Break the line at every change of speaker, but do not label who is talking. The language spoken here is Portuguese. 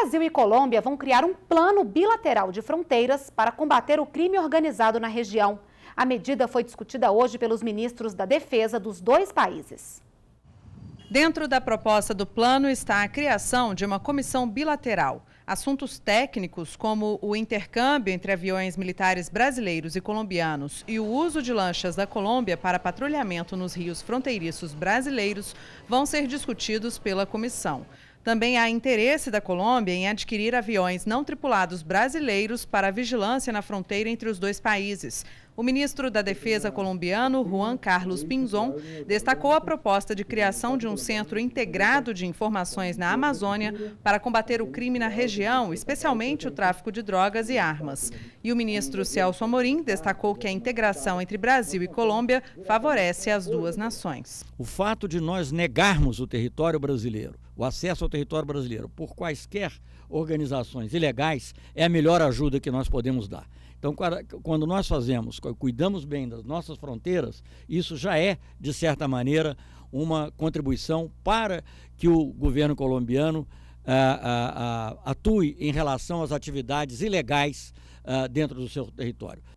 Brasil e Colômbia vão criar um plano bilateral de fronteiras para combater o crime organizado na região. A medida foi discutida hoje pelos ministros da Defesa dos dois países.
Dentro da proposta do plano está a criação de uma comissão bilateral. Assuntos técnicos, como o intercâmbio entre aviões militares brasileiros e colombianos e o uso de lanchas da Colômbia para patrulhamento nos rios fronteiriços brasileiros, vão ser discutidos pela comissão. Também há interesse da Colômbia em adquirir aviões não tripulados brasileiros para vigilância na fronteira entre os dois países. O ministro da Defesa colombiano, Juan Carlos Pinzon, destacou a proposta de criação de um centro integrado de informações na Amazônia para combater o crime na região, especialmente o tráfico de drogas e armas. E o ministro Celso Amorim destacou que a integração entre Brasil e Colômbia favorece as duas nações.
O fato de nós negarmos o território brasileiro, o acesso ao território brasileiro, por quaisquer organizações ilegais, é a melhor ajuda que nós podemos dar. Então, quando nós fazemos, cuidamos bem das nossas fronteiras, isso já é, de certa maneira, uma contribuição para que o governo colombiano ah, ah, ah, atue em relação às atividades ilegais dentro do seu território.